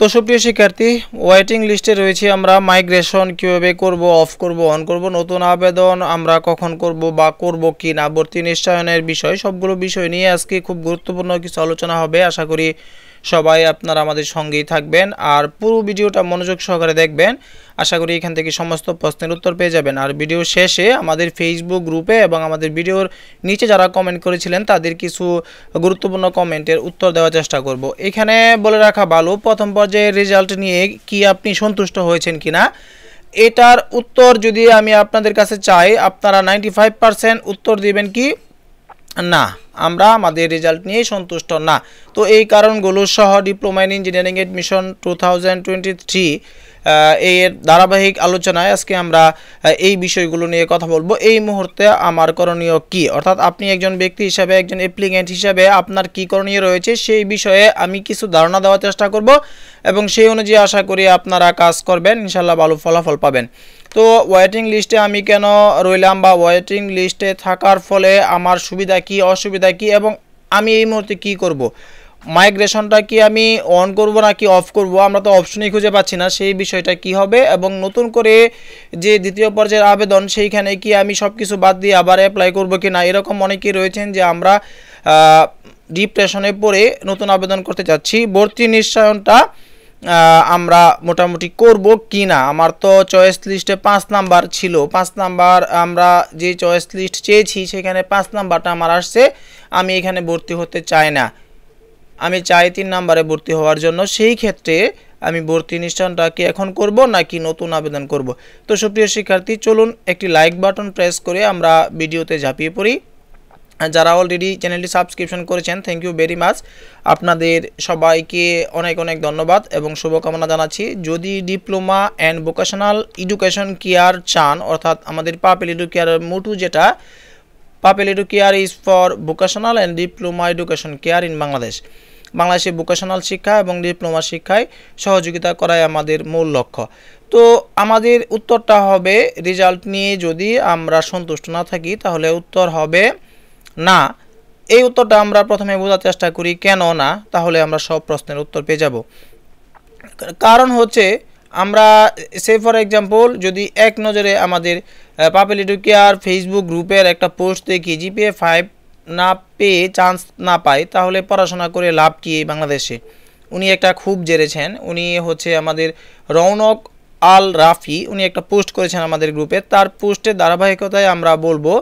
তো সুপ্রিয় শিক্ষার্থী ওয়েটিং লিস্টে রয়েছে আমরা মাইগ্রেশন কীভাবে করব অফ করব অন করব নতুন আবেদন আমরা কখন করব বা করব কি না ভর্তি নিশ্চয়নের বিষয় সবগুলো বিষয় নিয়ে আজকে খুব গুরুত্বপূর্ণ কিছু আলোচনা হবে আশা করি সবাই আপনারা আমাদের সঙ্গেই থাকবেন আর পুরো ভিডিওটা মনোযোগ সহকারে দেখবেন আশা করি এখান থেকে সমস্ত প্রশ্নের উত্তর পেয়ে যাবেন আর ভিডিও শেষে আমাদের ফেসবুক গ্রুপে এবং আমাদের ভিডিওর নিচে যারা কমেন্ট করেছিলেন তাদের কিছু গুরুত্বপূর্ণ কমেন্টের উত্তর দেওয়ার চেষ্টা করব। এখানে বলে রাখা ভালো প্রথম পর্যায়ে রেজাল্ট নিয়ে কি আপনি সন্তুষ্ট হয়েছেন কি না এটার উত্তর যদি আমি আপনাদের কাছে চাই আপনারা নাইনটি উত্তর দিবেন কি না আমরা আমাদের রেজাল্ট নিয়েই সন্তুষ্ট না তো এই কারণগুলো সহ diploma in engineering admission two thousand twenty three এর ধারাবাহিক আলোচনায় আজকে আমরা এই বিষয়গুলো নিয়ে কথা বলবো এই মুহূর্তে আমার করণীয় কি অর্থাৎ আপনি একজন ব্যক্তি হিসাবে একজন অ্যাপ্লিকেন্ট হিসাবে আপনার কি করণীয় রয়েছে সেই বিষয়ে আমি কিছু ধারণা দেওয়ার চেষ্টা করব এবং সেই অনুযায়ী আশা করি আপনারা কাজ করবেন ইনশাল্লাহ ভালো ফলাফল পাবেন তো ওয়েটিং লিস্টে আমি কেন রইলাম বা ওয়েটিং লিস্টে থাকার ফলে আমার সুবিধা কি অসুবিধা কি এবং আমি এই মুহূর্তে কি করব। মাইগ্রেশনটা কি আমি অন করব কি অফ করব আমরা তো অপশনই খুঁজে পাচ্ছি না সেই বিষয়টা কি হবে এবং নতুন করে যে দ্বিতীয় পর্যায়ের আবেদন সেইখানে কি আমি সব কিছু বাদ দিয়ে আবার অ্যাপ্লাই করব কি না এরকম অনেকেই রয়েছেন যে আমরা ডিপ্রেশনে পড়ে নতুন আবেদন করতে যাচ্ছি ভর্তি নিশ্চয়নটা আমরা মোটামুটি করব কি না আমার তো চয়েস লিস্টে পাঁচ নাম্বার ছিল পাঁচ নাম্বার আমরা যে চয়েস লিস্ট চেয়েছি সেখানে পাঁচ নাম্বারটা আমার আসছে আমি এখানে ভর্তি হতে চাই না আমি চাই তিন নাম্বারে ভর্তি হওয়ার জন্য সেই ক্ষেত্রে আমি ভর্তি নিষ্ঠানটা কি এখন করব নাকি নতুন আবেদন করব তো সুপ্রিয় শিক্ষার্থী চলুন একটি লাইক বাটন প্রেস করে আমরা ভিডিওতে ঝাঁপিয়ে পড়ি যারা অলরেডি চ্যানেলটি সাবস্ক্রিপশন করেছেন থ্যাংক ইউ ভেরি মাচ আপনাদের সবাইকে অনেক অনেক ধন্যবাদ এবং শুভকামনা জানাচ্ছি যদি diploma and vocational education care চান অর্থাৎ আমাদের পাপেল এডু কেয়ারের মোটু যেটা pupil edu care is for vocational and diploma education care in Bangladesh বাংলাদেশে ভোকেশনাল শিক্ষা এবং ডিপ্লোমা শিক্ষায় সহযোগিতা করাই আমাদের মূল লক্ষ্য তো আমাদের উত্তরটা হবে রেজাল্ট নিয়ে যদি আমরা সন্তুষ্ট না থাকি তাহলে উত্তর হবে না এই উত্তরটা আমরা প্রথমে বোঝার চেষ্টা করি কেন না তাহলে আমরা সব প্রশ্নের উত্তর পেয়ে যাব কারণ হচ্ছে আমরা সে ফর এক্সাম্পল যদি এক নজরে আমাদের পাপেলিটুকিয়ার ফেসবুক গ্রুপের একটা পোস্ট দেখি জিপিএ ফাইভ না পেয়ে চান্স না পাই তাহলে পড়াশোনা করে লাভ কী বাংলাদেশে উনি একটা খুব জেরেছেন উনি হচ্ছে আমাদের রৌনক আল রাফি উনি একটা পোস্ট করেছেন আমাদের গ্রুপে তার পোস্টের ধারাবাহিকতায় আমরা বলবো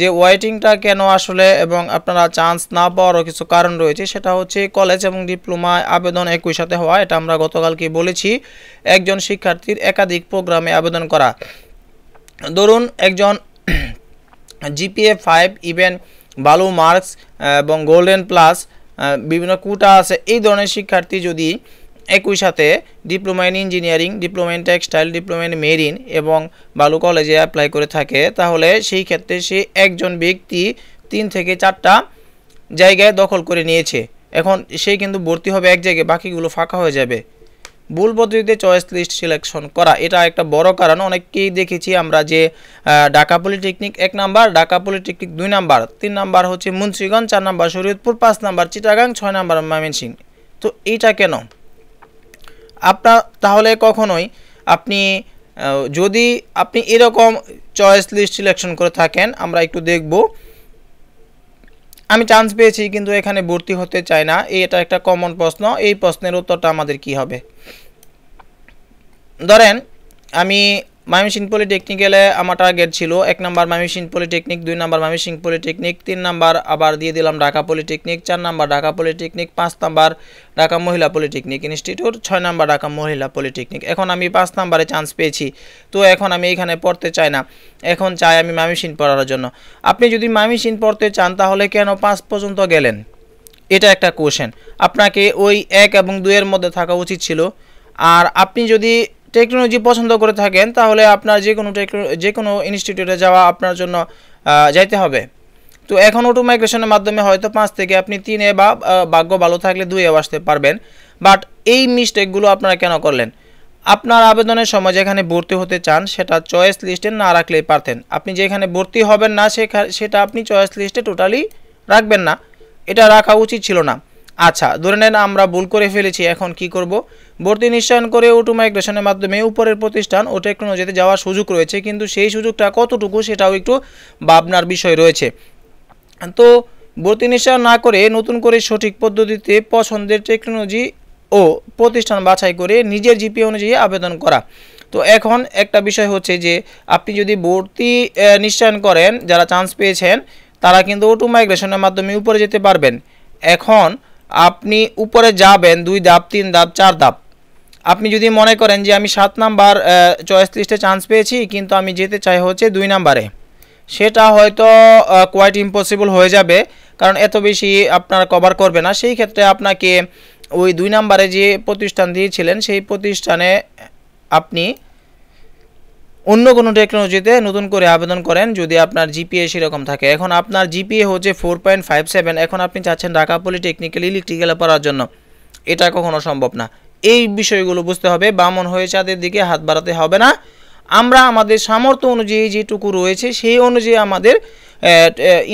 যে ওয়েটিংটা কেন আসলে এবং আপনারা চান্স না পাওয়ারও কিছু কারণ রয়েছে সেটা হচ্ছে কলেজ এবং ডিপ্লোমায় আবেদন একই সাথে হওয়া এটা আমরা গতকালকে বলেছি একজন শিক্ষার্থীর একাধিক প্রোগ্রামে আবেদন করা ধরুন একজন জিপিএ ফাইভ ইভেন বালু মার্কস এবং গোল্ডেন প্লাস বিভিন্ন কুটা আছে এই ধরনের শিক্ষার্থী যদি একই সাথে diploma in engineering diploma in textile diploma in marine এবং বালু কলেজে অ্যাপ্লাই করে থাকে তাহলে সেই ক্ষেত্রে সে একজন ব্যক্তি তিন থেকে চারটা জায়গায় দখল করে নিয়েছে এখন সে কিন্তু ভর্তি হবে এক জায়গায় বাকিগুলো ফাঁকা হয়ে যাবে ভুল পদ্ধতিতে চয়েস লিস্ট সিলেকশন করা এটা একটা বড় কারণ অনেককেই দেখেছি আমরা যে ঢাকা পলিটেকনিক এক নাম্বার ঢাকা পলিটেকনিক দুই নাম্বার তিন নাম্বার হচ্ছে মুন্সিগঞ্জ চার নাম্বার শরীয়তপুর পাঁচ নাম্বার চিটাগাং ছয় নাম্বার ময়মনসিং তো এইটা কেন আপনার তাহলে কখনোই আপনি যদি আপনি এরকম চয়েস লিস্ট সিলেকশন করে থাকেন আমরা একটু দেখব আমি চান্স পেয়েছি কিন্তু এখানে ভর্তি হতে চাই না এটা একটা কমন প্রশ্ন এই প্রশ্নের উত্তরটা আমাদের কি হবে ধরেন আমি মায়মনসিং পলিটেকনিক্যালে আমার টার্গেট ছিল এক নম্বর মায়মনসিং পলিটেকনিক দুই নম্বর মামিসিং পলিটেকনিক তিন নম্বর আবার দিয়ে দিলাম ঢাকা পলিটেকনিক চার নম্বর ঢাকা পলিটেকনিক পাঁচ নম্বর ঢাকা মহিলা পলিটেকনিক ইনস্টিটিউট ছয় নম্বর ঢাকা মহিলা পলিটেকনিক এখন আমি পাঁচ নম্বরে চান্স পেয়েছি তো এখন আমি এখানে পড়তে চাই না এখন চাই আমি মায়মনসিং পড়ার জন্য আপনি যদি মায়মনসিং পড়তে চান তাহলে কেন পাঁচ পর্যন্ত গেলেন এটা একটা কোশ্চেন আপনাকে ওই এক এবং দুইয়ের মধ্যে থাকা উচিত ছিল আর আপনি যদি টেকনোলজি পছন্দ করে থাকেন তাহলে আপনার যে কোনো টেকনো যে কোনো ইনস্টিটিউটে যাওয়া আপনার জন্য যাইতে হবে তো এখন অটো মাইগ্রেশনের মাধ্যমে হয়তো পাঁচ থেকে আপনি তিনে বা ভাগ্য ভালো থাকলে দুইয়েও আসতে পারবেন বাট এই মিস্টেকগুলো আপনারা কেন করলেন আপনার আবেদনের সময় যেখানে ভর্তি হতে চান সেটা চয়েস লিস্টে না রাখলেই পারতেন আপনি যেখানে ভর্তি হবেন না সেটা আপনি চয়েস লিস্টে টোটালি রাখবেন না এটা রাখা উচিত ছিল না আচ্ছা ধরে নেন আমরা ভুল করে ফেলেছি এখন কি করব ভর্তি নিশ্চয়ন করে ওটু মাইগ্রেশনের মাধ্যমে উপরের প্রতিষ্ঠান ও টেকনোলজিতে যাওয়ার সুযোগ রয়েছে কিন্তু সেই সুযোগটা কতটুকু সেটাও একটু ভাবনার বিষয় রয়েছে তো ভর্তি নিঃসায়ন না করে নতুন করে সঠিক পদ্ধতিতে পছন্দের টেকনোলজি ও প্রতিষ্ঠান বাছাই করে নিজের জিপি অনুযায়ী আবেদন করা তো এখন একটা বিষয় হচ্ছে যে আপনি যদি ভর্তি নিশ্চয়ন করেন যারা চান্স পেয়েছেন তারা কিন্তু ওটু মাইগ্রেশনের মাধ্যমে উপরে যেতে পারবেন এখন আপনি উপরে যাবেন দুই ধাপ তিন ধাপ চার ধাপ আপনি যদি মনে করেন যে আমি সাত নাম্বার চয়েস লিস্টে চান্স পেয়েছি কিন্তু আমি যেতে চাই হচ্ছে দুই নাম্বারে সেটা হয়তো কোয়াইট ইম্পসিবল হয়ে যাবে কারণ এত বেশি আপনার কভার করবে না সেই ক্ষেত্রে আপনাকে ওই দুই নাম্বারে যে প্রতিষ্ঠান দিয়েছিলেন সেই প্রতিষ্ঠানে আপনি অন্য কোনো টেকনোলজিতে নতুন করে আবেদন করেন যদি আপনার জিপিএ সেরকম থাকে এখন আপনার জিপিএ হচ্ছে ফোর পয়েন্ট ফাইভ সেভেন এখন আপনি চাচ্ছেন ঢাকা পলিটেকনিক্যাল ইলেকট্রিক্যালে পড়ার জন্য এটা কখনো সম্ভব না এই বিষয়গুলো বুঝতে হবে বামন হয়ে চাঁদের দিকে হাত বাড়াতে হবে না আমরা আমাদের সামর্থ্য অনুযায়ী যেটুকু রয়েছে সেই অনুযায়ী আমাদের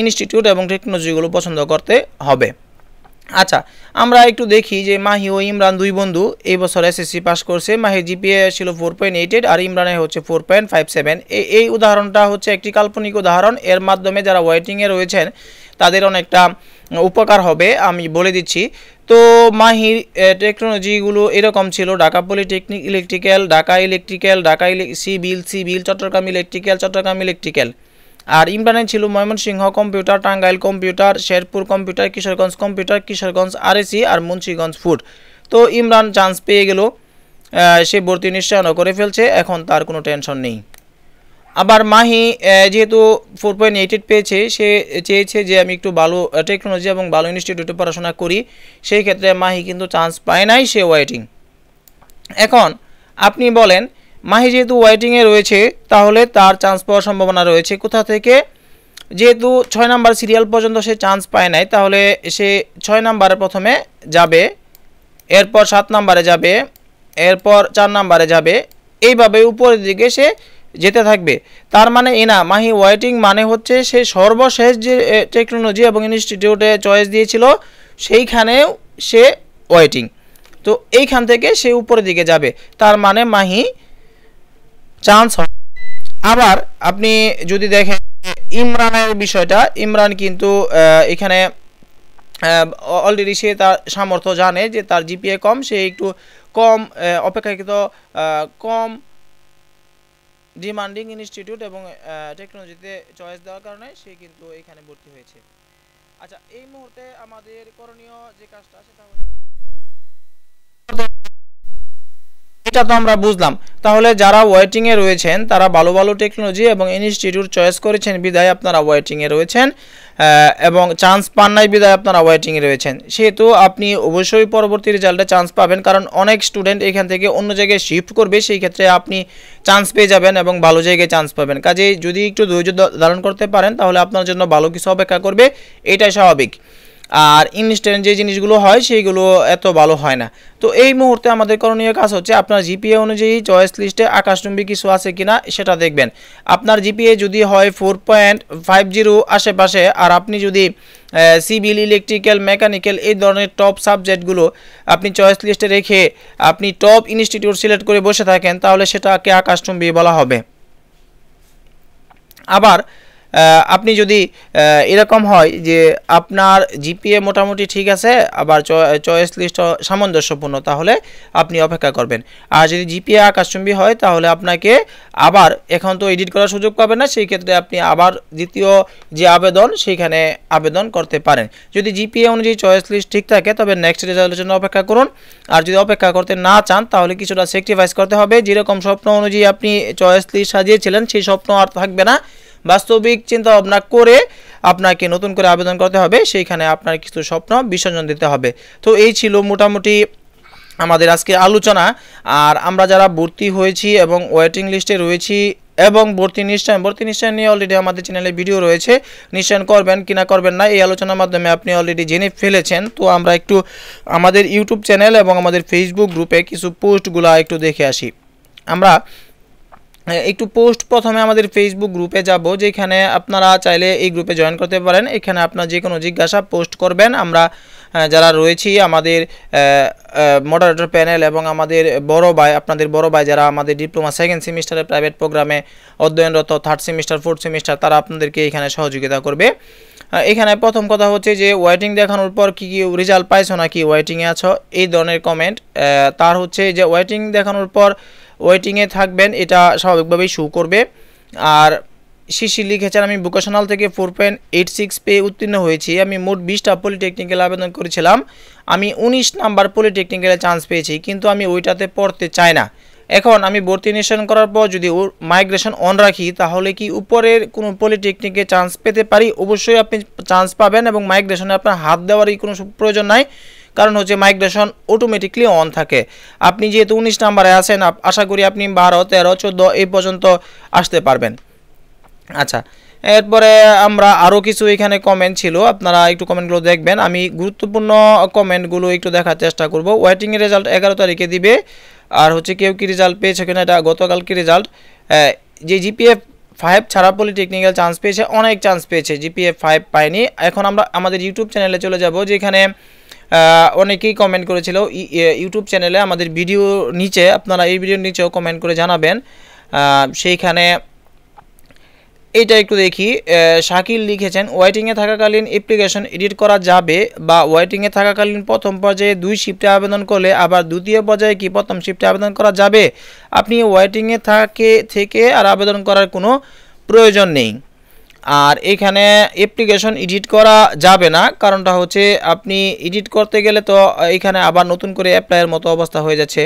ইনস্টিটিউট এবং টেকনোলজিগুলো পছন্দ করতে হবে আচ্ছা আমরা একটু দেখি যে মাহি ও ইমরান দুই বন্ধু এই বছর এসএসসি পাস করছে মাহি জিপিএ ছিল ফোর পয়েন্ট এইট এইট আর ইমরানের হচ্ছে ফোর পয়েন্ট ফাইভ সেভেন এই উদাহরণটা হচ্ছে একটি কাল্পনিক উদাহরণ এর মাধ্যমে যারা ওয়েটিংয়ে রয়েছেন তাদের অনেকটা উপকার হবে আমি বলে দিচ্ছি তো মাহি টেকনোলজিগুলো এরকম ছিল Dhaka polytechnic electrical Dhaka electrical Dhaka civil civil Chittagong electrical Chittagong electrical আর ইমরানের ছিল Mymensingh computer Tangail computer Sherpur computer Kishoreganj computer Kishoreganj RAC আর মুন্সিগঞ্জ ফুড তো ইমরান চান্স পেয়ে গেল সে ভর্তি নিশ্চয়ন করে ফেলছে এখন তার কোনো টেনশন নেই আবার মাহি যেহেতু ফোর পয়েন্ট এইট এইট পেয়েছে সে চেয়েছে যে আমি একটু ভালো টেকনোলজি এবং ভালো ইনস্টিটিউটে পড়াশোনা করি সেই ক্ষেত্রে মাহি কিন্তু চান্স পায় নাই সে ওয়েটিং এখন আপনি বলেন মাহি যেহেতু ওয়েটিংয়ে রয়েছে তাহলে তার চান্স পাওয়ার সম্ভাবনা রয়েছে কোথা থেকে যেহেতু ছয় নাম্বার সিরিয়াল পর্যন্ত সে চান্স পায় নাই তাহলে সে ছয় নাম্বারে প্রথমে যাবে এরপর সাত নাম্বারে যাবে এরপর চার নাম্বারে যাবে এইভাবে উপরের দিকে সে যেতে থাকবে তার মানে এনা মাহি ওয়েটিং মানে হচ্ছে সে সর্বশেষ যে টেকনোলজি এবং ইনস্টিটিউটে চয়েস দিয়েছিল সেইখানেও সে ওয়েটিং তো এইখান থেকে সে উপরের দিকে যাবে তার মানে মাহি চান্স আবার আপনি যদি দেখেন ইমরানের বিষয়টা ইমরান কিন্তু এখানে অলরেডি সে তার সামর্থ্য জানে যে তার জিপিএ কম সে একটু কম অপেক্ষাকৃত কম ডিমান্ডিং ইনস্টিটিউট এবং টেকনোলজিতে চয়েস দেওয়ার কারণে সে কিন্তু এখানে ভর্তি হয়েছে আচ্ছা এই মুহূর্তে আমাদের করণীয় যে কাজটা সেটা হচ্ছে এটা তো আমরা বুঝলাম তাহলে যারা ওয়েটিংয়ে রয়েছেন তারা ভালো ভালো টেকনোলজি এবং ইনস্টিটিউট চয়েস করেছেন বিদায় আপনারা ওয়েটিংয়ে রয়েছেন এবং চান্স পান নাই বিদায় আপনারা ওয়েটিংয়ে রয়েছেন সেহেতু আপনি অবশ্যই পরবর্তী রেজাল্টে চান্স পাবেন কারণ অনেক স্টুডেন্ট এখান থেকে অন্য জায়গায় শিফট করবে সেই ক্ষেত্রে আপনি চান্স পেয়ে যাবেন এবং ভালো জায়গায় চান্স পাবেন কাজে যদি একটু ধৈর্য ধারণ করতে পারেন তাহলে আপনার জন্য ভালো কিছু অপেক্ষা করবে এটাই স্বাভাবিক আর ইনস্ট্যান্ট যে জিনিসগুলো হয় সেইগুলো এত ভালো হয় না তো এই মুহূর্তে আমাদের করণীয় কাজ হচ্ছে আপনার জিপিএ অনুযায়ী চয়েস লিস্টে আকাশচুম্বী কিছু আছে কিনা সেটা দেখবেন আপনার জিপিএ যদি হয় ফোর পয়েন্ট ফাইভ জিরো আশেপাশে আর আপনি যদি সিভিল ইলেকট্রিক্যাল মেকানিক্যাল এই ধরনের টপ সাবজেক্টগুলো আপনি চয়েস লিস্টে রেখে আপনি টপ ইনস্টিটিউট সিলেক্ট করে বসে থাকেন তাহলে সেটাকে আকাশচুম্বী বলা হবে আবার আপনি যদি এরকম হয় যে আপনার জিপিএ মোটামুটি ঠিক আছে আবার চয়েস লিস্ট সামঞ্জস্যপূর্ণ তাহলে আপনি অপেক্ষা করবেন আর যদি জিপিএ আকাশচুম্বী হয় তাহলে আপনাকে আবার এখন তো এডিট করার সুযোগ পাবেন না সেই ক্ষেত্রে আপনি আবার দ্বিতীয় যে আবেদন সেইখানে আবেদন করতে পারেন যদি জিপিএ অনুযায়ী চয়েস লিস্ট ঠিক থাকে তবে নেক্সট রেজাল্টের জন্য অপেক্ষা করুন আর যদি অপেক্ষা করতে না চান তাহলে কিছুটা সেক্রিফাইস করতে হবে যেরকম স্বপ্ন অনুযায়ী আপনি চয়েস লিস্ট সাজিয়েছিলেন সেই স্বপ্ন আর থাকবে না বাস্তবিক চিন্তা ভাবনা করে আপনাকে নতুন করে আবেদন করতে হবে সেইখানে আপনার কিছু স্বপ্ন বিসর্জন দিতে হবে তো এই ছিল মোটামুটি আমাদের আজকের আলোচনা আর আমরা যারা ভর্তি হয়েছি এবং ওয়েটিং লিস্টে রয়েছি এবং ভর্তি নিশ্চয় ভর্তি নিশ্চয় নিয়ে অলরেডি আমাদের চ্যানেলে ভিডিও রয়েছে নিশ্চয় করবেন কিনা করবেন না এই আলোচনার মাধ্যমে আপনি অলরেডি জেনে ফেলেছেন তো আমরা একটু আমাদের ইউটিউব চ্যানেল এবং আমাদের ফেসবুক গ্রুপে কিছু পোস্টগুলা একটু দেখে আসি আমরা একটু পোস্ট প্রথমে আমাদের ফেসবুক গ্রুপে যাব যেখানে আপনারা চাইলে এই গ্রুপে জয়েন করতে পারেন এখানে আপনার যে কোনো জিজ্ঞাসা পোস্ট করবেন আমরা যারা রয়েছি আমাদের মডারেটর প্যানেল এবং আমাদের বড় ভাই আপনাদের বড় ভাই যারা আমাদের ডিপ্লোমা সেকেন্ড সেমিস্টারের প্রাইভেট প্রোগ্রামে অধ্যয়নরত থার্ড সেমিস্টার ফোর্থ সেমিস্টার তারা আপনাদেরকে এখানে সহযোগিতা করবে এখানে প্রথম কথা হচ্ছে যে ওয়েটিং দেখানোর পর কি কী রেজাল্ট পাইছো নাকি ওয়েটিংয়ে আছো এই ধরনের কমেন্ট তার হচ্ছে যে ওয়েটিং দেখানোর পর ওয়েটিংয়ে থাকবেন এটা স্বাভাবিকভাবেই শো করবে আর শিশি লিখেছেন আমি ভোকেশনাল থেকে ফোর পয়েন্ট এইট সিক্স পেয়ে উত্তীর্ণ হয়েছি আমি মোট বিশটা পলিটেকনিক্যাল আবেদন করেছিলাম আমি উনিশ নাম্বার পলিটেকনিক্যালে চান্স পেয়েছি কিন্তু আমি ওইটাতে পড়তে চাই না এখন আমি ভর্তি নিশ্চয়ন করার পর যদি মাইগ্রেশন অন রাখি তাহলে কি উপরের কোনো পলিটেকনিকে চান্স পেতে পারি অবশ্যই আপনি চান্স পাবেন এবং মাইগ্রেশনে আপনার হাত দেওয়ারই কোনো প্রয়োজন নাই কারণ হচ্ছে মাইগ্রেশন অটোমেটিকলি অন থাকে আপনি যেহেতু উনিশ নাম্বারে আছেন আশা করি আপনি বারো তেরো চোদ্দো এই পর্যন্ত আসতে পারবেন আচ্ছা এরপরে আমরা আরও কিছু এখানে কমেন্ট ছিল আপনারা একটু কমেন্টগুলো দেখবেন আমি গুরুত্বপূর্ণ কমেন্টগুলো একটু দেখার চেষ্টা করব ওয়েটিংয়ের রেজাল্ট এগারো তারিখে দিবে আর হচ্ছে কেউ কী রেজাল্ট পেয়েছে কিনা এটা গতকাল কী রেজাল্ট যে জিপিএফ ফাইভ ছাড়া পলিটেকনিক্যাল চান্স পেয়েছে অনেক চান্স পেয়েছে জিপিএফ ফাইভ পায়নি এখন আমরা আমাদের ইউটিউব চ্যানেলে চলে যাব যেখানে অনেকেই কমেন্ট করেছিল ইউটিউব চ্যানেলে আমাদের ভিডিও নিচে আপনারা এই ভিডিওর নিচেও কমেন্ট করে জানাবেন সেইখানে এটা একটু দেখি শাকিল লিখেছেন ওয়াইটিংয়ে থাকাকালীন অ্যাপ্লিকেশন এডিট করা যাবে বা ওয়াইটিংয়ে থাকাকালীন প্রথম পর্যায়ে দুই শিফটে আবেদন করলে আবার দ্বিতীয় পর্যায়ে কি প্রথম শিফটে আবেদন করা যাবে আপনি ওয়াইটিংয়ে থাকে থেকে আর আবেদন করার কোনো প্রয়োজন নেই আর এখানে অ্যাপ্লিকেশন এডিট করা যাবে না কারণটা হচ্ছে আপনি এডিট করতে গেলে তো এখানে আবার নতুন করে অ্যাপ্লাইয়ের মতো অবস্থা হয়ে যাচ্ছে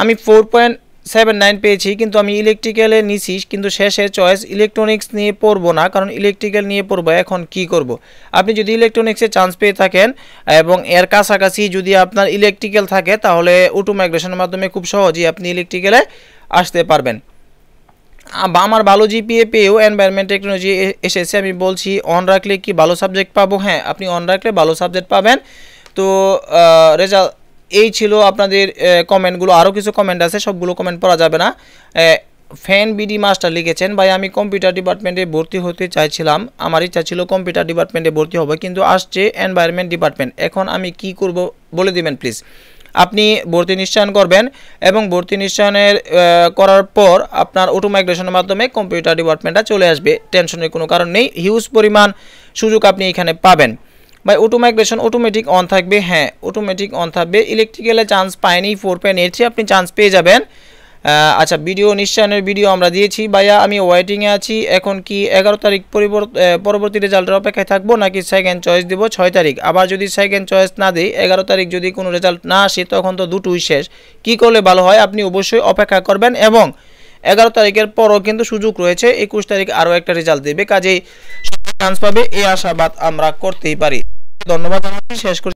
আমি ফোর পয়েন্ট সেভেন নাইন পেয়েছি কিন্তু আমি ইলেকট্রিক্যালে নিছি কিন্তু শেষে চয়েস ইলেকট্রনিক্স নিয়ে পড়বো না কারণ ইলেকট্রিক্যাল নিয়ে পড়বো এখন কি করব। আপনি যদি ইলেকট্রনিক্সে চান্স পেয়ে থাকেন এবং এর কাছাকাছি যদি আপনার ইলেকট্রিক্যাল থাকে তাহলে অটো মাইগ্রেশনের মাধ্যমে খুব সহজেই আপনি ইলেকট্রিক্যালে আসতে পারবেন আমার ভালো জিপিএ পেয়েও এনভায়রনমেন্ট টেকনোলজি এসেছে আমি বলছি অন রাখলে কি ভালো সাবজেক্ট পাবো হ্যাঁ আপনি অন রাখলে ভালো সাবজেক্ট পাবেন তো রেজাল্ট এই ছিল আপনাদের কমেন্টগুলো আরও কিছু কমেন্ট আছে সবগুলো কমেন্ট পড়া যাবে না ফ্যান বিডি মাস্টার লিখেছেন ভাই আমি কম্পিউটার ডিপার্টমেন্টে ভর্তি হতে চাইছিলাম আমার ইচ্ছা ছিল কম্পিউটার ডিপার্টমেন্টে ভর্তি হবে কিন্তু আসছে এনভায়রনমেন্ট ডিপার্টমেন্ট এখন আমি কি করব বলে দিবেন প্লিজ আপনি ভর্তি নিশ্চয়ন করবেন এবং ভর্তি নিশ্চয়নের করার পর আপনার অটো মাইগ্রেশনের মাধ্যমে কম্পিউটার ডিপার্টমেন্টটা চলে আসবে টেনশনের কোনো কারণ নেই হিউজ পরিমাণ সুযোগ আপনি এখানে পাবেন বা অটো মাইগ্রেশন অটোমেটিক অন থাকবে হ্যাঁ অটোমেটিক অন থাকবে ইলেকট্রিক্যালে চান্স পায়নি ফোর এর চেয়ে আপনি চান্স পেয়ে যাবেন আচ্ছা ভিডিও নিশ্চয়নের ভিডিও আমরা দিয়েছি ভাইয়া আমি ওয়েটিংয়ে আছি এখন কি এগারো তারিখ পরবর্তী রেজাল্টের অপেক্ষায় থাকবো নাকি সেকেন্ড চয়েস দিব ছয় তারিখ আবার যদি সেকেন্ড চয়েস না দিই এগারো তারিখ যদি কোনো রেজাল্ট না আসে তখন তো দুটোই শেষ কি করলে ভালো হয় আপনি অবশ্যই অপেক্ষা করবেন এবং এগারো তারিখের পরও কিন্তু সুযোগ রয়েছে একুশ তারিখ আরও একটা রেজাল্ট দেবে কাজেই চান্স পাবে এই আশাবাদ আমরা করতেই পারি ধন্যবাদ শেষ করছি